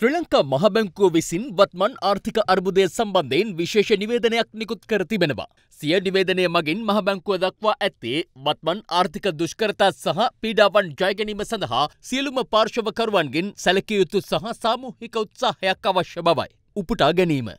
ශ්‍රී ලංකා මහබැංකුව විසින් වත්මන් ආර්ථික අර්බුදය සම්බන්ධයෙන් විශේෂ නිවේදනයක් නිකුත් කර තිබෙනවා. සිය නිවේදනය මගින් මහබැංකුව දක්වා ඇත්තේ වත්මන් ආර්ථික දුෂ්කරතා සහ පීඩාවන් ජයගැනීම සඳහා සියලුම පාර්ශවකරුවන්ගෙන් සැලකිය යුතු සහ සාමූහික උත්සාහයක් අවශ්‍ය බවයි. උපුටා ගැනීම.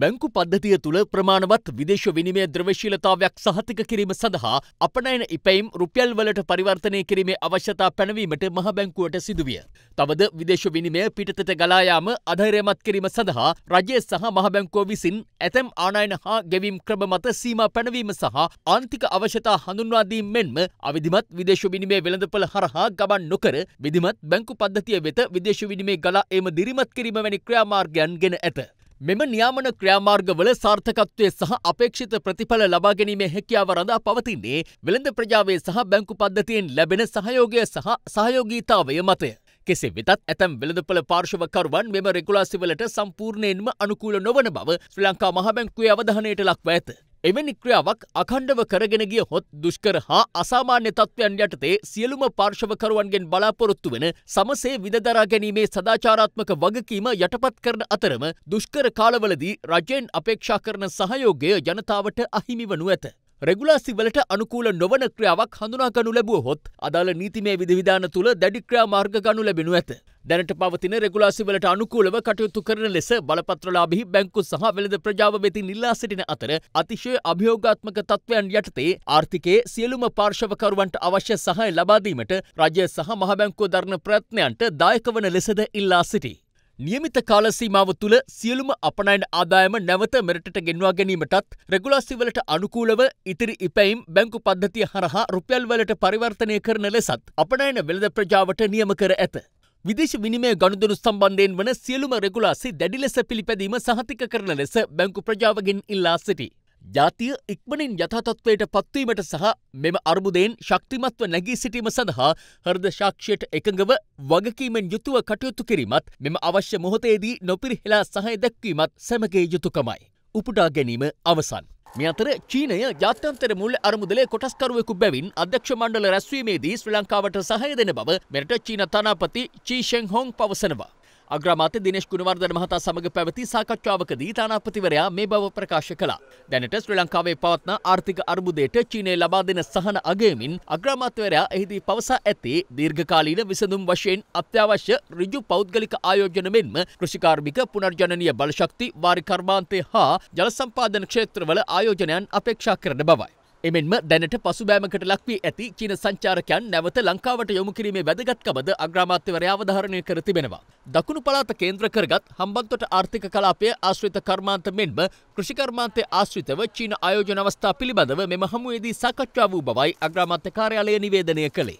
බැංකු පද්ධතිය තුළ ප්‍රමාණවත් විදේශ විනිමය ද්‍රවශීලතාවයක් සහතික කිරීම සඳහා අපනයන ඉපැයිම් රුපියල් වලට පරිවර්තනය කිරීමේ අවශ්‍යතා පැනවීමට මහ බැංකුවට සිදුවිය. තවද විදේශ විනිමය පිටතට ගලායාම අධෛර්යමත් කිරීම සඳහා රජය සහ මහබැංකෝ විසින් ඇතැම් ආනයන හා ගෙවීම් ක්‍රම මත සීම පැනවීම සහ ආන්තික අවශ්‍යතා හඳුන්වාදීම් මෙන්ම අවිධිමත් විදේශ විනිමේ වෙළඳපළ හරහා ගමන් නොකර විධිමත් බැංකු පද්ධතිය වෙත විදේශ විනිමේ ගලා ඒම දිරිමත් කිරීම වැනි ක්‍රියාමාර්ගයන් ගෙන ඇත. මෙම නියාමන ක්‍රියාමාර්ගවල සාර්ථකත්වය සහ අපේක්ෂිත ප්‍රතිඵල ලබා ගැනීමේ හැකියාව රඳා පවතින්නේ වෙළඳ ප්‍රජාවේ සහ බැංකු පද්ධතියෙන් ලැබෙන සහයෝගය සහ සහයෝගීතාවය මතය. කෙසේ වෙතත් ඇතැම් වෙළඳපොළ පාර්ශවකරුවන් මෙම රෙගුලාසිවලට සම්පූර්ණයෙන්ම අනුකූල නොවන බව ශ්‍රී ලංකා මහබැංකුවේ අවධානයට ලක්ව ඇත. එවැනි ක්‍රියාවක් අඛණ්ඩව කරගෙන ගිය හොත් දුෂ්කර හා අසාමාන්‍ය තත්ත්වයන් යටතේ සියලුම පාර්ශවකරුවන්ගෙන් බලාපොරොත්තු වෙන සමසේ විදදරා ගැනීමේ සදාචාරාත්මක වගකීම යටපත් කරන අතරම දුෂ්කර කාලවලදී රජයෙන් අපේක්ෂා කරන සහයෝගය ජනතාවට අහිමි වනු ඇත. රෙගුලාසි වලට අනුකූල නොවන ක්‍රියාවක් හඳුනාගනු ලැබුවහොත් අදාළ නීතිමය විධවිධාන තුළ දැඩි ක්‍රියාමාර්ග ගනු ලැබෙනු ඇත. දැනට පවතින රෙගුලාසි වලට අනුකූලව කටයුතු කරන ලෙස බලපත්‍රලාභිහි බැංකු සහ වෙළඳ ප්‍රජාව වෙතින් ඉල්ලා සිටින අතර අතිශය අභියෝගාත්මක තත්ත්වයන් යටතේ ආර්ථිකයේ සියලුම පාර්ශවකරුවන්ට අවශ්‍ය සහය ලබාදීමට රජය සහ මහබැංකුව දරන ප්‍රත්නයන්ට දායකවන ලෙසද ඉල්ලා සිටි. නියමිත කාල සීමාව තුළ සියලුම අපනයන ආදායම නැවත මෙරටට ගෙන්වා ගැනීමටත් රෙගුලාසිවලට අනුකූලව ඉතිරි ඉපැයිම් බැංකු පද්ධතිය හරහා රුපියල් වලට පරිවර්තනය කරන ලෙසත් අපනයන වෙළඳ ප්‍රජාවට නියම කර ඇත. විදේශ විනිමය ගණුදනු සම්බන්ධයෙන් වන සියලුම රෙගුලාසි දැඩි ලෙස පිළිපැදීම සහතික කරන ලෙස බැංකු ප්‍රජාවගෙන් ඉල්ලා සිටි. ජාතිය ඉක්මනින් යථාතත්වයට පත්වීමට සහ මෙම අර්බුදයෙන් ශක්තිමත්ව නැගී සිටීම සඳහා හෘද සාක්ෂියට එකඟව වගකීමෙන් යුතුව කටයුතු කිරීමත් මෙම අවශ්‍ය මොහොතේදී නොපිරිහෙලා සහය දැක්වීමත් සැමගේ යුතුකමයි. උපුටා ගැනීම අවසන්. මේ අතර චීනය ජාත්‍යන්තර මුල් අරමුදලේ කොටස්කරුවෙකු බැවින් අධ්‍යක්ෂ මණ්ඩල රැස්වීමේදී ශ්‍රී ලංකාවට සහය දෙන බව මෙරට චීන තානාපති චී ෂෙන් හොං පවසනවා. අග්‍රාමාත්‍ය දිනේෂ් ගුණවර්ධන මහතා සමග පැවති සාකච්ඡාවකදී තානාපතිවරයා මේ බව ප්‍රකාශ කළා. දැනට ශ්‍රී ලංකාවේ පවත්න ආර්ථික අර්බුදයට චීනය ලබා දෙන සහන අගයමින් අග්‍රාමාත්‍යවරයා එහිදී පවසා ඇත්තේ දීර්ඝකාලීන විසඳුම් වශයෙන් අත්‍යවශ්‍ය ඍජු පෞද්ගලික ආයෝජන මෙන්ම කෘෂිකාර්මික පුනර්ජනනීය බලශක්ති වාරිකර්මාන්තය හා ජල සම්පාදන ක්ෂේත්‍රවල ආයෝජනයන් අපේක්ෂා කරන බවයි. එමෙන්ම දැනට පසුබෑමකට ලක්වී ඇති චීන සංචාරකයන් නැවත ලංකාවට යොමු කිරීමේ වැදගත්කමද අග්‍රාමාත්‍යවරයා අවධාරණය කර තිබෙනවා. දකුණු පළාත කේන්ද්‍ර කරගත් හම්බන්තොට ආර්ථික කලාපය ආශ්‍රිත කර්මාන්ත මෙන්ම කෘෂිකර්මාන්තය ආශ්‍රිතව චීන ආයෝජන අවස්ථා පිළිබඳව මෙම හමුවේදී සාකච්ඡා වූ බවයි අග්‍රාමාත්‍ය කාර්යාලය නිවේදනය කළේ.